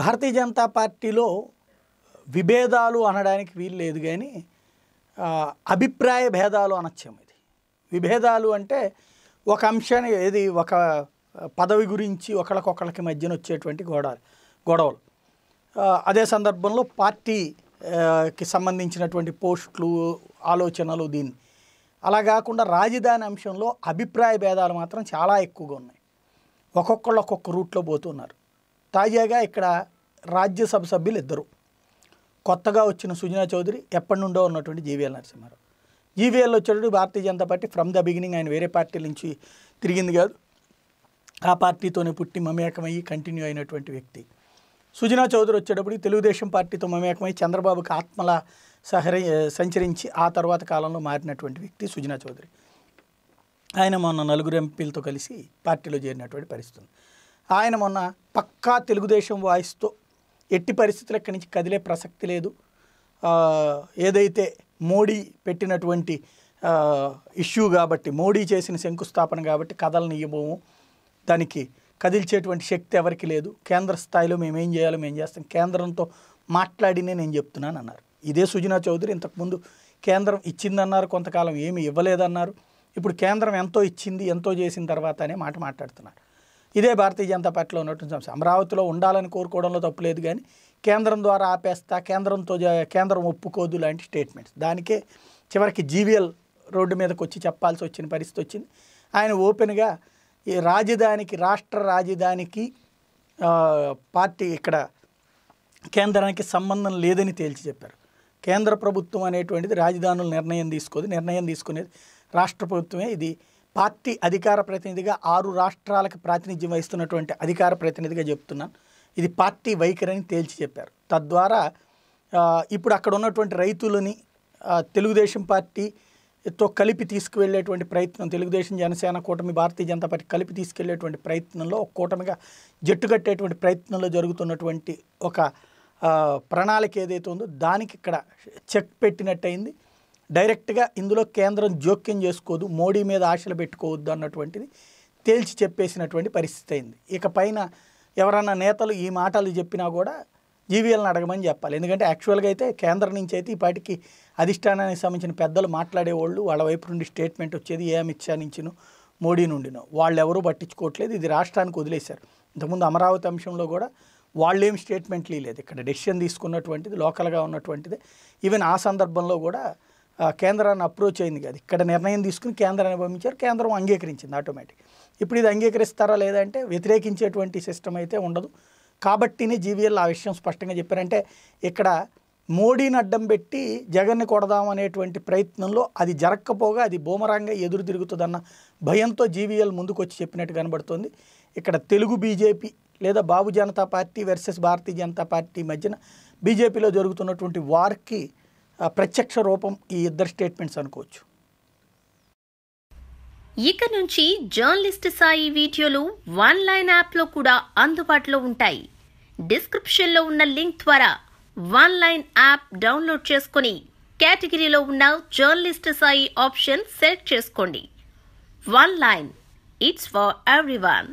భారతీయ జనతా పార్టీలో విభేదాలు అనడానికి వీలు లేదు కానీ అభిప్రాయ భేదాలు అనొచ్చాము ఇది విభేదాలు అంటే ఒక అంశాన్ని ఏది ఒక పదవి గురించి ఒకళ్ళకొకళ్ళకి మధ్యన వచ్చేటువంటి గొడవ గొడవలు అదే సందర్భంలో పార్టీకి సంబంధించినటువంటి పోస్టులు ఆలోచనలు దీన్ని అలా కాకుండా రాజధాని అంశంలో అభిప్రాయ భేదాలు మాత్రం చాలా ఎక్కువగా ఉన్నాయి ఒక్కొక్కళ్ళు ఒక్కొక్క రూట్లో పోతున్నారు తాజాగా ఇక్కడ రాజ్యసభ సభ్యులు ఇద్దరు కొత్తగా వచ్చిన సుజనా చౌదరి ఎప్పటి నుండో ఉన్నటువంటి జీవీఎల్ నరసింహారావు జీవీఎల్ వచ్చేటప్పుడు Bharatiya Janata Party from the beginning ఆయన వేరే పార్టీ నుంచి తిరిగింది కాదు ఆ పార్టీతోనే పుట్టి మమేకమయ్యి కంటిన్యూ అయినటువంటి వ్యక్తి సుజనా చౌదరి వచ్చేటప్పుడు తెలుగుదేశం పార్టీతో మమేకమై చంద్రబాబుకి ఆత్మల సహరి సంచరించి ఆ తర్వాత కాలంలో మారినటువంటి వ్యక్తి సుజనా చౌదరి ఆయన మొన్న నలుగురు ఎంపీలతో కలిసి పార్టీలో చేరినటువంటి పరిస్థితి ఆయన మొన్న పక్కా తెలుగుదేశం వాయిస్తో ఎట్టి పరిస్థితులు ఎక్కడి నుంచి కదిలే ప్రసక్తి లేదు ఏదైతే మోడీ పెట్టినటువంటి ఇష్యూ కాబట్టి మోడీ చేసిన శంకుస్థాపన కాబట్టి కథలను నియమము దానికి కదిల్చేటువంటి శక్తి ఎవరికి లేదు కేంద్ర స్థాయిలో మేమేం చేయాలో మేము చేస్తాం కేంద్రంతో మాట్లాడినే నేను చెప్తున్నాను అన్నారు ఇదే సుజనా చౌదరి ఇంతకుముందు కేంద్రం ఇచ్చిందన్నారు కొంతకాలం ఏమి ఇవ్వలేదన్నారు ఇప్పుడు కేంద్రం ఎంతో ఇచ్చింది ఎంతో చేసిన తర్వాత అనే మాట మాట్లాడుతున్నారు ఇదే భారతీయ జనతా పార్టీలో ఉన్నటువంటి సమస్య అమరావతిలో ఉండాలని కోరుకోవడంలో తప్పులేదు కానీ కేంద్రం ద్వారా ఆపేస్తా కేంద్రంతో కేంద్రం ఒప్పుకోదు లాంటి స్టేట్మెంట్స్ దానికే చివరికి జీవీఎల్ రోడ్డు మీదకి వచ్చి చెప్పాల్సి వచ్చిన పరిస్థితి వచ్చింది ఆయన ఓపెన్గా ఈ రాజధానికి రాష్ట్ర రాజధానికి పార్టీ ఇక్కడ కేంద్రానికి సంబంధం లేదని తేల్చి చెప్పారు కేంద్ర ప్రభుత్వం అనేటువంటిది రాజధానులు నిర్ణయం తీసుకోదు నిర్ణయం తీసుకునేది రాష్ట్ర ప్రభుత్వమే ఇది పార్టీ అధికార ప్రతినిధిగా ఆరు రాష్ట్రాలకు ప్రాతినిధ్యం వహిస్తున్నటువంటి అధికార ప్రతినిధిగా చెప్తున్నాను ఇది పార్టీ వైఖరి అని తేల్చి చెప్పారు తద్వారా ఇప్పుడు అక్కడ ఉన్నటువంటి రైతులని తెలుగుదేశం పార్టీతో కలిపి తీసుకువెళ్ళేటువంటి ప్రయత్నం తెలుగుదేశం జనసేన కూటమి భారతీయ జనతా పార్టీ కలిపి తీసుకెళ్లేటువంటి ప్రయత్నంలో ఒక కూటమిగా జట్టు కట్టేటువంటి ప్రయత్నంలో జరుగుతున్నటువంటి ఒక ప్రణాళిక ఏదైతే ఉందో దానికి ఇక్కడ చెక్ పెట్టినట్టయింది డైరెక్ట్గా ఇందులో కేంద్రం జోక్యం చేసుకోదు మోడీ మీద ఆశలు పెట్టుకోవద్దు అన్నటువంటిది తేల్చి చెప్పేసినటువంటి పరిస్థితి అయింది ఇక పైన ఎవరన్నా నేతలు ఈ మాటలు చెప్పినా కూడా జీవీఎల్ని అడగమని చెప్పాలి ఎందుకంటే యాక్చువల్గా అయితే కేంద్రం నుంచి అయితే ఈ పాటికి అధిష్టానానికి సంబంధించిన పెద్దలు మాట్లాడేవాళ్ళు వాళ్ళ వైపు నుండి స్టేట్మెంట్ వచ్చేది ఏ అమిత్ షా నుంచినో మోడీ నుండినో వాళ్ళు ఎవరూ పట్టించుకోవట్లేదు ఇది రాష్ట్రానికి వదిలేశారు ఇంతకుముందు అమరావతి అంశంలో కూడా వాళ్ళు ఏం స్టేట్మెంట్లు లేదు ఇక్కడ డెసిషన్ తీసుకున్నటువంటిది లోకల్గా ఉన్నటువంటిది ఈవెన్ ఆ సందర్భంలో కూడా కేంద్రాన్ని అప్రోచ్ అయింది కదా ఇక్కడ నిర్ణయం తీసుకుని కేంద్రాన్ని పంపించారు కేంద్రం అంగీకరించింది ఆటోమేటిక్ ఇప్పుడు ఇది అంగీకరిస్తారా లేదంటే వ్యతిరేకించేటువంటి సిస్టమ్ అయితే ఉండదు కాబట్టినే జీవీఎల్ ఆ విషయం స్పష్టంగా చెప్పారంటే ఇక్కడ మోడీని అడ్డం పెట్టి జగన్ని కొడదాం అనేటువంటి ప్రయత్నంలో అది జరగకపోగా అది బోమరాంగా ఎదురు తిరుగుతుందన్న భయంతో జీవీఎల్ ముందుకు వచ్చి చెప్పినట్టు కనబడుతోంది ఇక్కడ తెలుగు బీజేపీ లేదా Babu Janata Party versus Bharatiya Janata Party మధ్యన బీజేపీలో జరుగుతున్నటువంటి వార్కి ప్రత్యక్ష రూపం ఈ ఇద్దరు స్టేట్మెంట్స్ అనుకోవచ్చు ఇక నుంచి జర్నలిస్ట్ సాయి వీడియోలు వన్ లైన్ యాప్లో కూడా అందుబాటులో ఉంటాయి డిస్క్రిప్షన్లో ఉన్న లింక్ ద్వారా వన్ లైన్ యాప్ డౌన్లోడ్ చేసుకుని కేటగిరీలో ఉన్న జర్నలిస్ట్ సాయి ఆప్షన్ సెలెక్ట్ చేసుకోండి one line it's for everyone